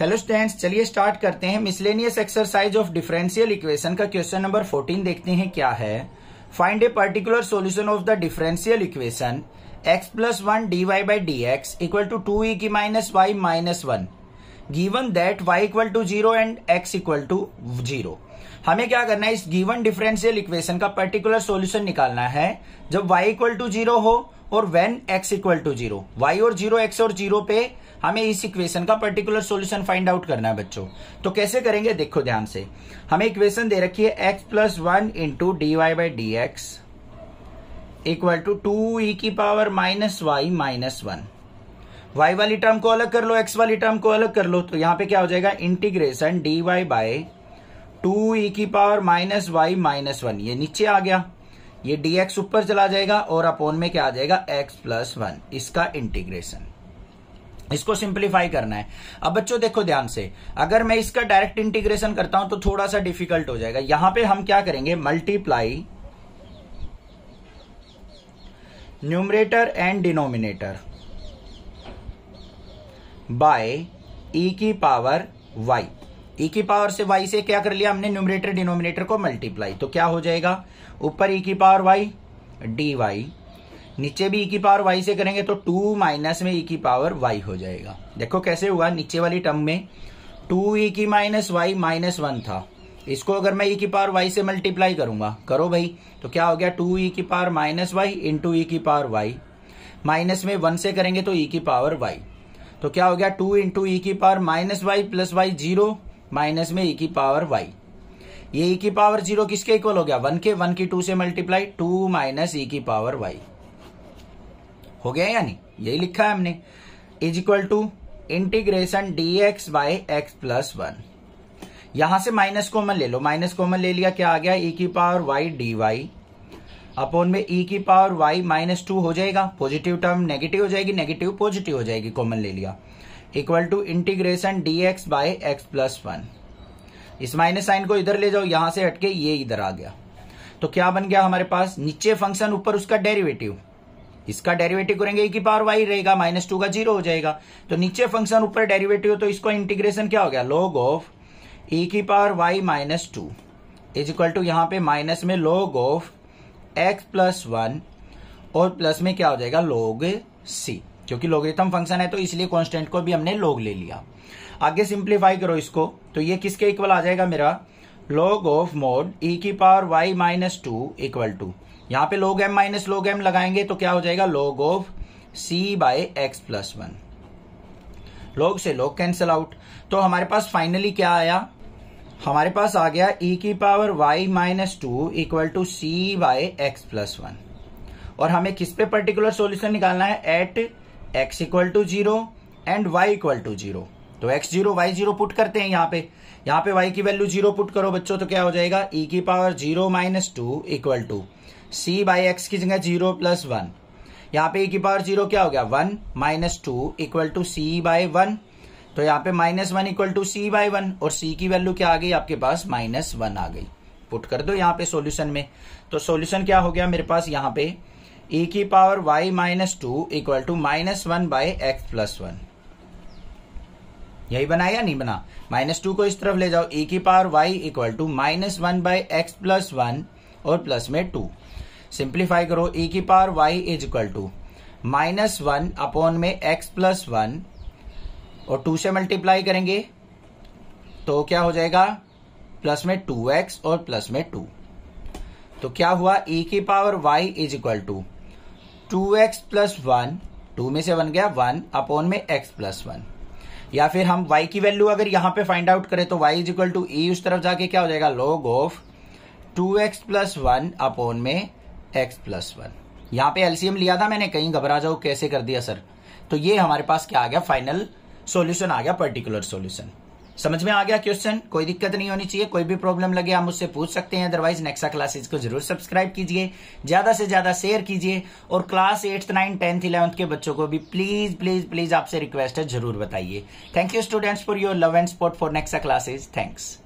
hello students चलिए start करते हैं miscellaneous exercise of differential equation का क्वेश्चन नंबर 14 देखते हैं क्या है find a particular solution of the differential equation x plus one d y by d x equal to two की minus y minus one given that y equal to zero and x equal to zero हमें क्या करना है इस given differential equation का particular solution निकालना है जब वाई इक्वल टू जीरो हो और when x equal to zero y और जीरो एक्स और जीरो पे हमें इस इक्वेशन का पर्टिकुलर सॉल्यूशन फाइंड आउट करना है बच्चों तो कैसे करेंगे देखो ध्यान से हमें इक्वेशन दे रखी है x plus one into d y by d x equal to two e की power minus y minus one y वाली टर्म को अलग कर लो एक्स वाली टर्म को अलग कर लो तो यहां पे क्या हो जाएगा integration d y by two e की power minus y minus one ये नीचे आ गया ये dx ऊपर चला जाएगा और अपोन में क्या आ जाएगा x प्लस वन इसका इंटीग्रेशन इसको सिंप्लीफाई करना है अब बच्चों देखो ध्यान से अगर मैं इसका डायरेक्ट इंटीग्रेशन करता हूं तो थोड़ा सा डिफिकल्ट हो जाएगा यहां पे हम क्या करेंगे multiply numerator and denominator by e की पावर वाई e की पावर से वाई से क्या कर लिया हमने न्यूमरेटर डिनोमिनेटर को मल्टीप्लाई तो क्या हो जाएगा ऊपर ई की पावर वाई डी वाई नीचे भी ई की पावर वाई से करेंगे तो टू माइनस में ई की पावर वाई हो जाएगा देखो कैसे हुआ नीचे वाली टर्म में टू ई की माइनस वाई माइनस वन था इसको अगर मैं ई की पावर वाई से मल्टीप्लाई करूंगा करो भाई तो क्या हो गया टू ई की power minus y into e की पावर वाई माइनस में वन से करेंगे तो ई की पावर वाई तो क्या हो गया टू इंटू ई की power minus y plus y zero minus में ई e की पावर वाई ये ई e की पावर जीरो किसके इक्वल हो गया वन के वन की टू से multiply two minus e e की पावर वाई हो गया या नहीं यही लिखा है हमने is equal to integration d x by x plus one यहां से माइनस कॉमन ले लो माइनस कॉमन ले लिया क्या आ गया ई की power y d y upon में ई की पावर वाई माइनस टू हो जाएगा पॉजिटिव टर्म नेगेटिव हो जाएगी नेगेटिव पॉजिटिव हो जाएगी कॉमन ले लिया equal to integration d x by x plus one इस माइनस साइन को इधर ले जाओ यहां से हटके ये इधर आ गया तो क्या बन गया हमारे पास नीचे फंक्शन ऊपर उसका डेरिवेटिव इसका डेरिवेटिव करेंगे ई e की पावर वाई रहेगा माइनस टू का जीरो हो जाएगा तो नीचे फंक्शन ऊपर डेरिवेटिव तो इसको इंटीग्रेशन क्या हो गया लॉग ऑफ ई की power y minus two is equal to यहां पे माइनस में log of x plus one और प्लस में क्या हो जाएगा लॉग सी क्योंकि लोग्रिथम फंक्शन है तो इसलिए कॉन्स्टेंट को भी हमने लोग ले लिया आगे सिंप्लीफाई करो इसको तो ये किसके इक्वल आ जाएगा मेरा लॉग ऑफ मोड ई की power y minus two equal to यहाँ पे लोग एम माइनस लोग एम लगाएंगे तो क्या हो जाएगा log of c by x plus one log से लोग कैंसिल आउट तो हमारे पास फाइनली क्या आया हमारे पास आ गया e की power y minus two equal to c by x plus one और हमें किस पे पर्टिकुलर सॉल्यूशन निकालना है at x equal to zero and y equal to zero तो x zero y zero put करते हैं यहां पे यहां पे वाई की वैल्यू जीरो पुट करो बच्चों तो क्या हो जाएगा ई e की power zero minus two equal to C by x की जगह जीरो प्लस वन यहां पे ई e की पावर जीरो क्या हो गया one minus two equal to C by one तो यहां पे minus one equal to C by one और सी की वैल्यू क्या आ गई आपके पास माइनस वन आ गई पुट कर दो यहां पे सॉल्यूशन में तो सॉल्यूशन क्या हो गया मेरे पास यहां पे e की power y minus two equal to minus one by x plus one यही बना या नहीं बना माइनस टू को इस तरफ ले जाओ e की power y equal to minus one by x plus one और प्लस में टू सिंप्लीफाई करो e की power y is equal to minus one upon में x प्लस वन और टू से मल्टीप्लाई करेंगे तो क्या हो जाएगा प्लस में टू एक्स और प्लस में टू तो क्या हुआ e की power y is equal to two x plus one two में से बन गया वन अपॉन में एक्स प्लस वन या फिर हम y की वैल्यू अगर यहां पे फाइंड आउट करें तो y is equal to e उस तरफ जाके क्या हो जाएगा log of two x plus one upon में एक्स प्लस वन यहां पे एलसीएम लिया था मैंने कहीं घबरा जाओ कैसे कर दिया सर तो ये हमारे पास क्या आ गया फाइनल सोल्यूशन आ गया पर्टिकुलर सोल्यूशन समझ में आ गया क्वेश्चन कोई दिक्कत नहीं होनी चाहिए कोई भी प्रॉब्लम लगे आप मुझसे पूछ सकते हैं अदरवाइज नेक्सा क्लासेज को जरूर सब्सक्राइब कीजिए ज्यादा से ज्यादा शेयर कीजिए और class eighth nine tenth eleventh के बच्चों को भी प्लीज प्लीज प्लीज आपसे रिक्वेस्ट है जरूर बताइए thank you students for your love and support for Nexa classes thanks